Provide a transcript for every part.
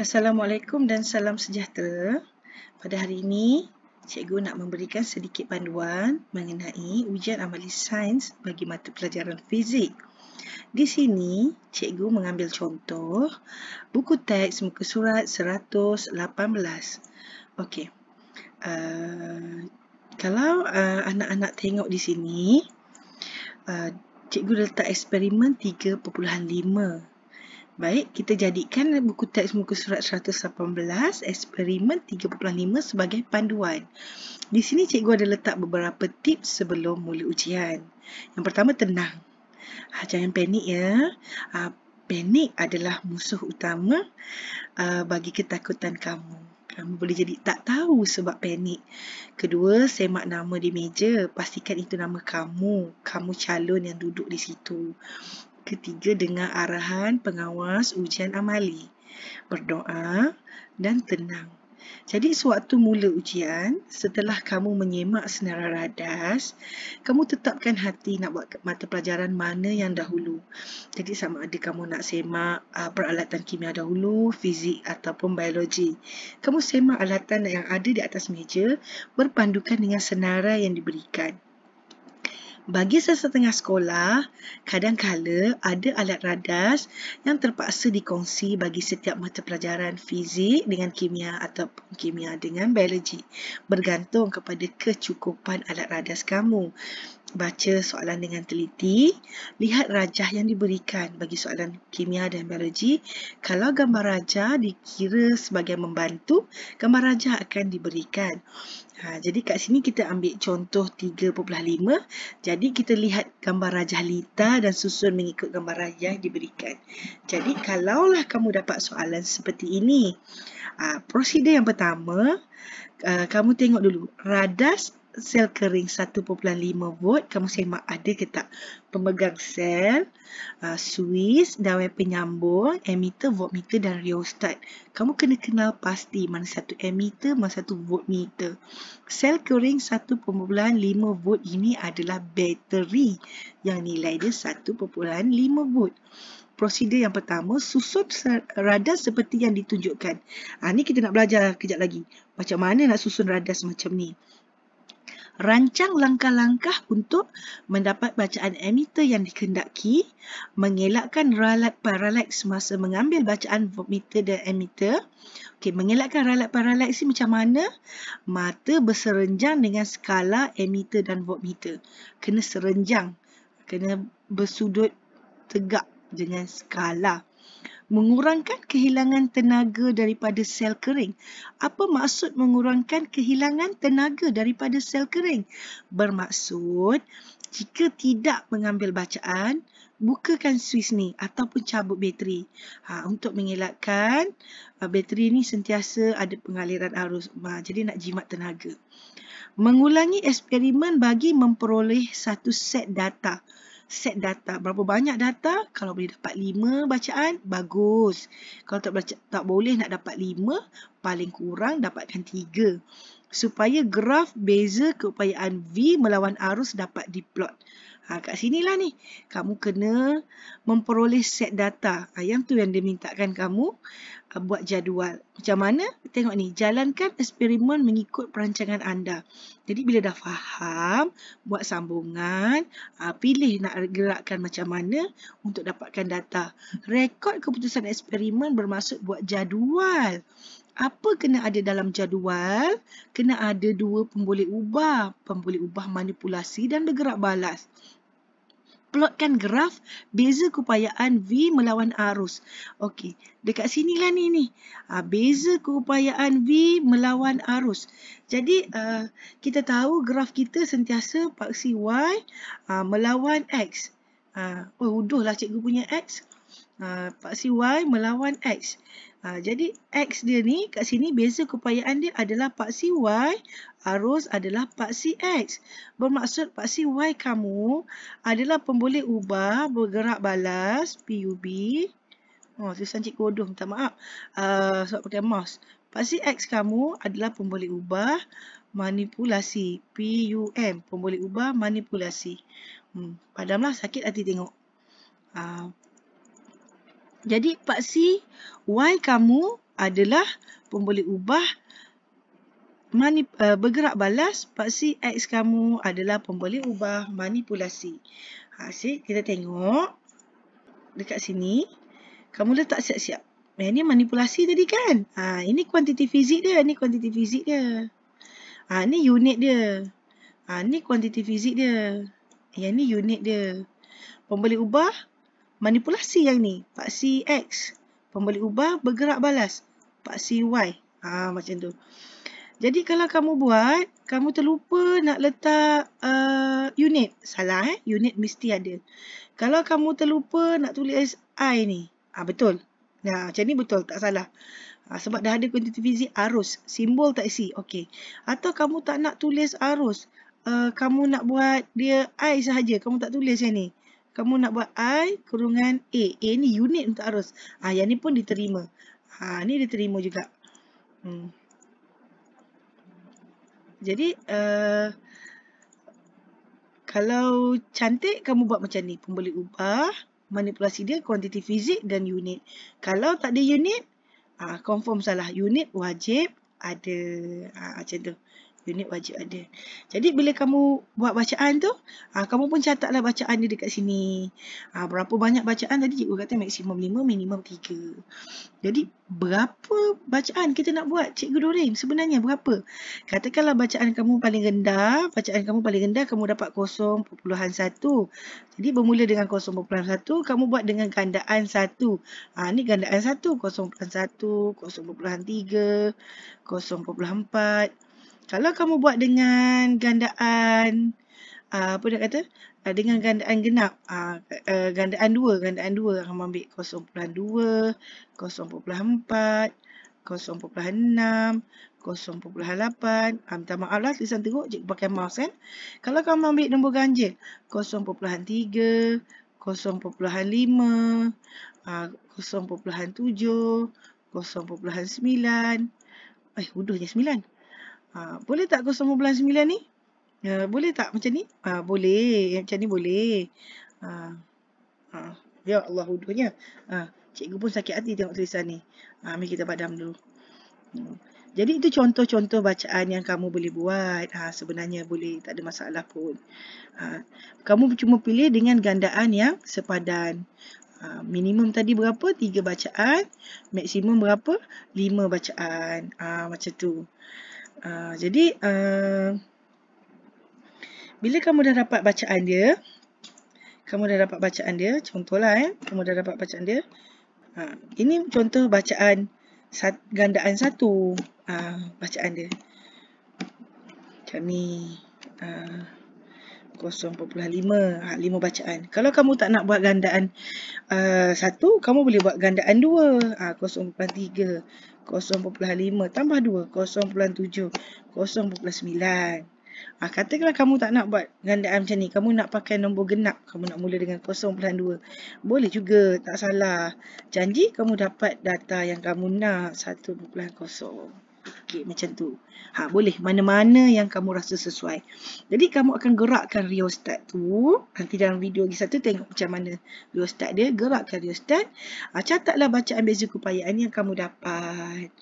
Assalamualaikum dan salam sejahtera. Pada hari ini, cikgu nak memberikan sedikit panduan mengenai ujian amali sains bagi mata pelajaran fizik. Di sini, cikgu mengambil contoh buku teks muka surat 118. Okey. Uh, kalau eh, anak-anak uh, tengok di sini, uh, cikgu letak eksperimen 3.5. Baik, kita jadikan buku teks muka surat 118 eksperimen 3.5 sebagai panduan. Di sini cikgu ada letak beberapa tips sebelum mula ujian. Yang pertama tenang. Ha, jangan panik ya. Ha, panik adalah musuh utama ha, bagi ketakutan kamu. Kamu boleh jadi tak tahu sebab panik. Kedua, semak nama di meja. Pastikan itu nama kamu. Kamu calon yang duduk di situ ketiga dengar arahan pengawas ujian amali. Berdoa dan tenang. Jadi sewaktu mula ujian, setelah kamu menyemak senarai radas, kamu tetapkan hati nak buat mata pelajaran mana yang dahulu. Jadi sama ada kamu nak semak uh, peralatan kimia dahulu, fizik ataupun biologi. Kamu semak alatan yang ada di atas meja berpandukan dengan senara yang diberikan. Bagi sesetengah sekolah, kadang-kala ada alat radas yang terpaksa dikongsi bagi setiap mata pelajaran fizik dengan kimia atau kimia dengan biologi bergantung kepada kecukupan alat radas kamu. Baca soalan dengan teliti. Lihat rajah yang diberikan bagi soalan kimia dan biologi. Kalau gambar rajah dikira sebagai membantu, gambar rajah akan diberikan. Ha, jadi kat sini kita ambil contoh 3.5. Jadi kita lihat gambar rajah lita dan susun mengikut gambar rajah diberikan. Jadi kalaulah kamu dapat soalan seperti ini. Ha, prosedur yang pertama, uh, kamu tengok dulu. Radas sel kering 1.5 volt kamu semak ada ke tak pemegang sel uh, switch dawai penyambung emitter voltmeter dan rheostat kamu kena kenal pasti mana satu emitter mana satu voltmeter sel kering 1.5 volt ini adalah bateri yang nilai dia 1.5 volt prosedur yang pertama susun radas seperti yang ditunjukkan ha, ni kita nak belajar kejap lagi macam mana nak susun radas macam ni rancang langkah-langkah untuk mendapat bacaan emitter yang dikehendaki, mengelakkan ralat paralaks semasa mengambil bacaan voltmeter dan emitter. Okey, mengelakkan ralat paralaks ni macam mana? Mata berserenjang dengan skala emitter dan voltmeter. Kena serenjang, kena bersudut tegak dengan skala mengurangkan kehilangan tenaga daripada sel kering. Apa maksud mengurangkan kehilangan tenaga daripada sel kering? Bermaksud jika tidak mengambil bacaan, bukakan suis ni ataupun cabut bateri. Ha, untuk mengelakkan uh, bateri ni sentiasa ada pengaliran arus. Ha, jadi nak jimat tenaga. Mengulangi eksperimen bagi memperoleh satu set data set data. Berapa banyak data? Kalau boleh dapat 5 bacaan, bagus. Kalau tak, baca, tak boleh nak dapat 5, paling kurang dapatkan 3. Supaya graf beza keupayaan V melawan arus dapat diplot. Ha, kat lah ni. Kamu kena memperoleh set data. Ha, yang tu yang dia mintakan kamu ha, buat jadual. Macam mana? Tengok ni. Jalankan eksperimen mengikut perancangan anda. Jadi, bila dah faham, buat sambungan, ha, pilih nak gerakkan macam mana untuk dapatkan data. Rekod keputusan eksperimen bermaksud buat jadual. Apa kena ada dalam jadual? Kena ada dua pemboleh ubah. Pemboleh ubah manipulasi dan bergerak balas plotkan graf beza keupayaan V melawan arus. Okey, dekat sini sinilah ni ni. Ha, beza keupayaan V melawan arus. Jadi uh, kita tahu graf kita sentiasa paksi Y uh, melawan X. Ah, uh, oh, uduhlah cikgu punya X. Ah, paksi Y melawan X. Ha, jadi X dia ni kat sini beza keupayaan dia adalah paksi Y arus adalah paksi X. Bermaksud paksi Y kamu adalah pemboleh ubah bergerak balas PUB. Oh, tulisan cik kodoh, minta maaf. Uh, sebab pakai mouse. Paksi X kamu adalah pemboleh ubah manipulasi. PUM, pemboleh ubah manipulasi. Hmm, padamlah sakit hati tengok. Uh, jadi part C, why kamu adalah pemboleh ubah manip, uh, eh, bergerak balas. Part C, X kamu adalah pemboleh ubah manipulasi. Ha, see, kita tengok dekat sini. Kamu letak siap-siap. Eh, ini manipulasi tadi kan? Ha, ini kuantiti fizik dia. Ini kuantiti fizik dia. Ha, ini unit dia. Ha, ini kuantiti fizik dia. Yang ini unit dia. Pemboleh ubah manipulasi yang ni, Paksi X. Pembeli ubah bergerak balas. Paksi Y. Ha, macam tu. Jadi kalau kamu buat, kamu terlupa nak letak uh, unit. Salah eh. Unit mesti ada. Kalau kamu terlupa nak tulis I ni. Ha, betul. Nah, ya, macam ni betul. Tak salah. Ha, sebab dah ada kuantiti fizik arus. Simbol tak isi. okay. Atau kamu tak nak tulis arus. Uh, kamu nak buat dia I sahaja. Kamu tak tulis yang ni kamu nak buat I kurungan A. A ni unit untuk arus. Ha, yang ni pun diterima. Ha, ni diterima juga. Hmm. Jadi, uh, kalau cantik, kamu buat macam ni. Pembeli ubah, manipulasi dia, kuantiti fizik dan unit. Kalau tak ada unit, uh, confirm salah. Unit wajib ada. Uh, macam tu. Uh, unit wajib ada. Jadi bila kamu buat bacaan tu, ha, kamu pun catatlah bacaan dia dekat sini. Ha, berapa banyak bacaan tadi cikgu kata maksimum 5, minimum 3. Jadi berapa bacaan kita nak buat cikgu Dorin sebenarnya berapa? Katakanlah bacaan kamu paling rendah, bacaan kamu paling rendah kamu dapat 0.1. Jadi bermula dengan 0.1 kamu buat dengan gandaan 1. Ah ha, ni gandaan 1 0.1, 0.3, 0.4 kalau kamu buat dengan gandaan ah, apa dia kata ah, dengan gandaan genap ah, eh, gandaan 2 gandaan 2 kamu ambil 0.2 0.4 0.6 0.8 ah, Minta maaf lah tulisan teruk Cikgu pakai mouse kan Kalau kamu ambil nombor ganjil 0.3 0.5 0.7 0.9 Eh, huduhnya Ha, boleh tak 0.9 ni? Uh, boleh tak macam ni? Ha, boleh. Macam ni boleh. Ha, ha. Ya Allah hudunya. Ha, cikgu pun sakit hati tengok tulisan ni. Ha, mari kita padam dulu. Hmm. Jadi itu contoh-contoh bacaan yang kamu boleh buat. Ha, sebenarnya boleh. Tak ada masalah pun. Ha, kamu cuma pilih dengan gandaan yang sepadan. Ha, minimum tadi berapa? Tiga bacaan. Maksimum berapa? Lima bacaan. Ha, Macam tu. Ah, jadi uh, bila kamu dah dapat bacaan dia kamu dah dapat bacaan dia contohlah eh kamu dah dapat bacaan dia ha, ini contoh bacaan sat, gandaan satu uh, bacaan dia macam ni uh, 0.5 ha, 5 bacaan kalau kamu tak nak buat gandaan uh, 1 kamu boleh buat gandaan 2 ha, 0.3 0.5 tambah 2 0.7 0.9 ha, katakanlah kamu tak nak buat gandaan macam ni kamu nak pakai nombor genap kamu nak mula dengan 0.2 boleh juga tak salah janji kamu dapat data yang kamu nak 1.0 sikit macam tu. Ha, boleh mana-mana yang kamu rasa sesuai. Jadi kamu akan gerakkan rheostat tu. Nanti dalam video lagi satu tengok macam mana rheostat dia. Gerakkan rheostat. Ha, catatlah bacaan beza keupayaan yang kamu dapat.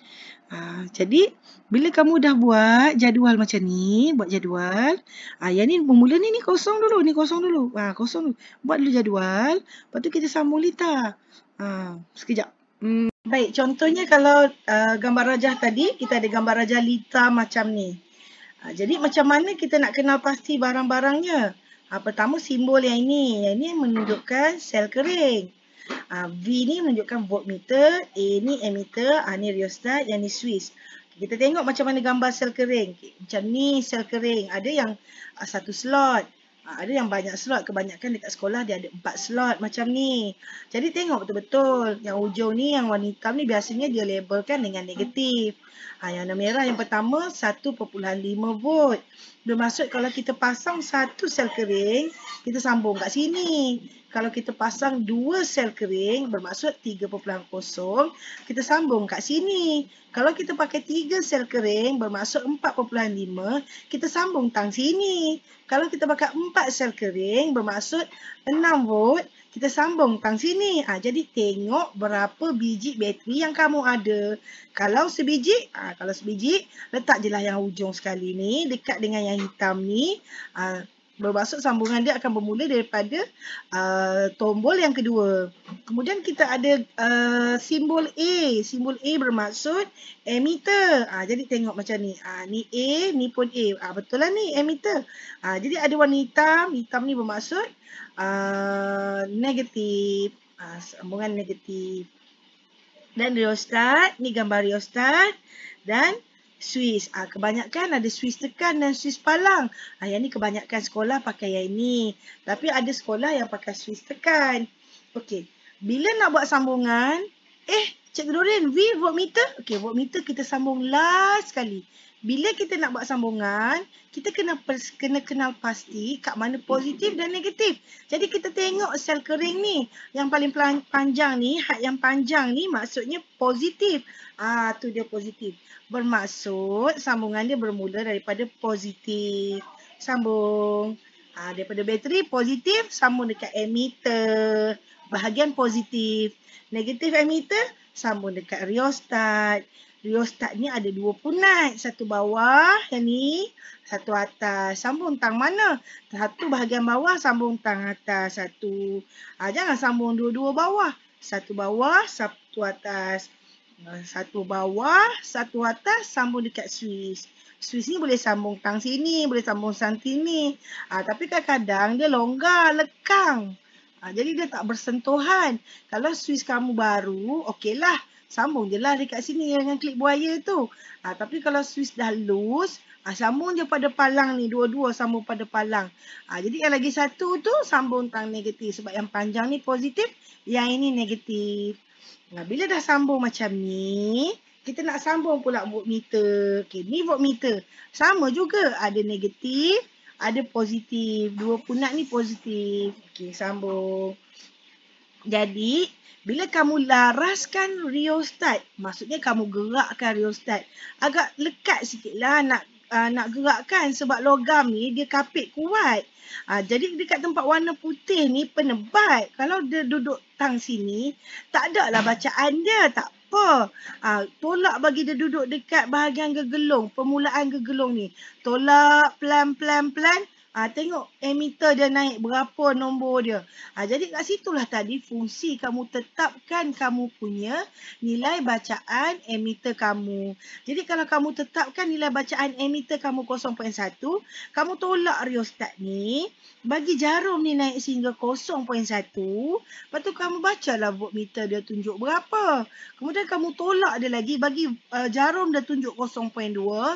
Ha, jadi bila kamu dah buat jadual macam ni. Buat jadual. Ha, yang ni bermula ni, ni kosong dulu. Ni kosong dulu. Ha, kosong dulu. Buat dulu jadual. Lepas tu kita sambung lita. Ha, sekejap. Hmm. Baik, contohnya kalau uh, gambar rajah tadi, kita ada gambar rajah lita macam ni. Uh, jadi macam mana kita nak kenal pasti barang-barangnya? Uh, pertama simbol yang ini, yang ini menunjukkan sel kering. Uh, v ni menunjukkan voltmeter, A ni emitter, A uh, ni rheostat, yang ni Swiss. Kita tengok macam mana gambar sel kering. Macam ni sel kering, ada yang uh, satu slot. Ah, ada yang banyak slot kebanyakan dekat sekolah dia ada empat slot macam ni jadi tengok betul-betul yang hujung ni yang warna hitam ni biasanya dia labelkan dengan negatif ha, yang warna merah yang pertama 1.5 volt Bermaksud kalau kita pasang satu sel kering, kita sambung kat sini. Kalau kita pasang dua sel kering, bermaksud 3.0, kita sambung kat sini. Kalau kita pakai tiga sel kering, bermaksud 4.5, kita sambung tang sini. Kalau kita pakai empat sel kering, bermaksud 6 volt, kita sambung tang sini. Ha, jadi tengok berapa biji bateri yang kamu ada. Kalau sebiji, ha, kalau sebiji, letak je lah yang hujung sekali ni. Dekat dengan yang hitam ni. Haa. Ah, bermaksud sambungan dia akan bermula daripada uh, tombol yang kedua. Kemudian kita ada uh, simbol A. Simbol A bermaksud emitter. Uh, jadi tengok macam ni. Uh, ni A, ni pun A. Uh, betul lah ni emitter. Uh, jadi ada warna hitam. Hitam ni bermaksud uh, negatif. Uh, sambungan negatif. Dan rheostat, ni gambar rheostat. Dan Swiss. Ha, kebanyakan ada Swiss tekan dan Swiss palang. Ha, yang ni kebanyakan sekolah pakai yang ni. Tapi ada sekolah yang pakai Swiss tekan. Okey. Bila nak buat sambungan, eh Cikgu Dorin, V voltmeter. Okey, voltmeter kita sambung last sekali bila kita nak buat sambungan, kita kena kena kenal pasti kat mana positif dan negatif. Jadi kita tengok sel kering ni, yang paling panjang ni, hak yang panjang ni maksudnya positif. Ah tu dia positif. Bermaksud sambungan dia bermula daripada positif. Sambung. Ah daripada bateri positif sambung dekat emitter. Bahagian positif. Negatif emitter sambung dekat rheostat. Lio start ni ada dua punat. Satu bawah yang ni. Satu atas. Sambung tang mana? Satu bahagian bawah sambung tang atas. Satu. Ha, jangan sambung dua-dua bawah. Satu bawah, satu atas. Ah, satu bawah, satu atas sambung dekat Swiss. Swiss ni boleh sambung tang sini. Boleh sambung tang sini. Ha, tapi kadang-kadang dia longgar, lekang. Ha, jadi dia tak bersentuhan. Kalau Swiss kamu baru, okeylah sambung je lah dekat sini dengan klik buaya tu. Ha, tapi kalau swiss dah loose, ha, sambung je pada palang ni. Dua-dua sambung pada palang. Ha, jadi yang lagi satu tu sambung tang negatif. Sebab yang panjang ni positif, yang ini negatif. Ha, bila dah sambung macam ni, kita nak sambung pula meter. Okay, ni meter. Sama juga ada negatif, ada positif. Dua punak ni positif. Okay, sambung. Jadi, bila kamu laraskan rheostat, maksudnya kamu gerakkan rheostat, agak lekat sikitlah nak uh, nak gerakkan sebab logam ni dia kapit kuat. Uh, jadi dekat tempat warna putih ni penebat. Kalau dia duduk tang sini, tak ada lah bacaan dia, tak apa. Uh, tolak bagi dia duduk dekat bahagian gegelung, permulaan gegelung ni. Tolak pelan-pelan-pelan. Ha, tengok emitter dia naik berapa nombor dia. Ha, jadi kat situlah tadi fungsi kamu tetapkan kamu punya nilai bacaan emitter kamu. Jadi kalau kamu tetapkan nilai bacaan emitter kamu 0.1, kamu tolak rheostat ni, bagi jarum ni naik sehingga 0.1, patu kamu bacalah voltmeter dia tunjuk berapa. Kemudian kamu tolak dia lagi bagi uh, jarum dia tunjuk 0.2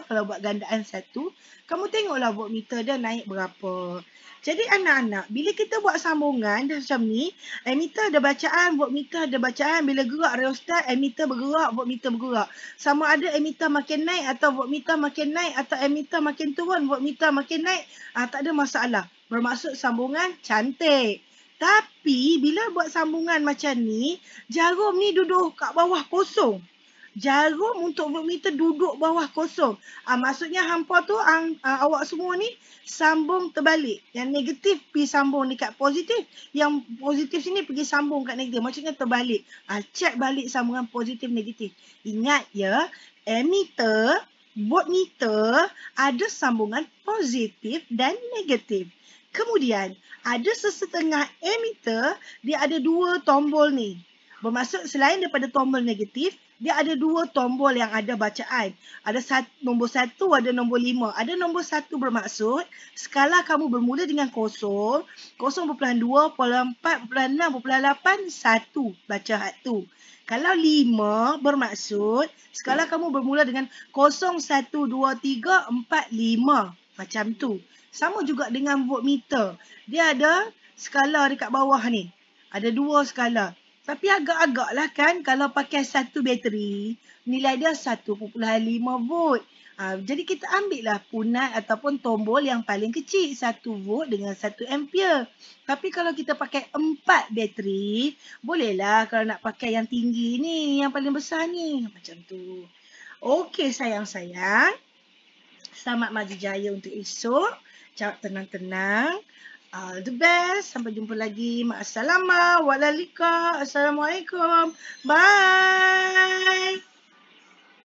kalau buat gandaan satu, kamu tengoklah voltmeter dia naik berapa berapa. Jadi anak-anak, bila kita buat sambungan dah macam ni, emitter ada bacaan, buat voltmeter ada bacaan. Bila gerak rheostat, emitter bergerak, voltmeter bergerak. Sama ada emitter makin naik atau buat voltmeter makin naik atau emitter makin turun, buat voltmeter makin naik, ah, tak ada masalah. Bermaksud sambungan cantik. Tapi bila buat sambungan macam ni, jarum ni duduk kat bawah kosong jarum untuk vermeter duduk bawah kosong. Ha, maksudnya hampa tu ang, uh, awak semua ni sambung terbalik. Yang negatif pergi sambung dekat positif. Yang positif sini pergi sambung kat negatif. Maksudnya terbalik. Ha, check balik sambungan positif negatif. Ingat ya, emitter, voltmeter ada sambungan positif dan negatif. Kemudian, ada sesetengah emitter, dia ada dua tombol ni. Bermaksud selain daripada tombol negatif, dia ada dua tombol yang ada bacaan. Ada satu, nombor satu, ada nombor lima. Ada nombor satu bermaksud skala kamu bermula dengan kosong. Kosong berpulang dua, berpulang empat, berpulang enam, berpulang lapan, satu bacaan tu. Kalau lima bermaksud skala kamu bermula dengan kosong, satu, dua, tiga, empat, lima. Macam tu. Sama juga dengan voltmeter. Dia ada skala dekat bawah ni. Ada dua skala. Tapi agak-agak lah kan kalau pakai satu bateri, nilai dia 1.5 volt. Ha, jadi kita ambil lah punat ataupun tombol yang paling kecil, 1 volt dengan 1 ampere. Tapi kalau kita pakai 4 bateri, bolehlah kalau nak pakai yang tinggi ni, yang paling besar ni. Macam tu. Okey sayang-sayang. Selamat maju jaya untuk esok. Jawab tenang-tenang all uh, the best. Sampai jumpa lagi. Assalamualaikum. Assalamualaikum. Bye.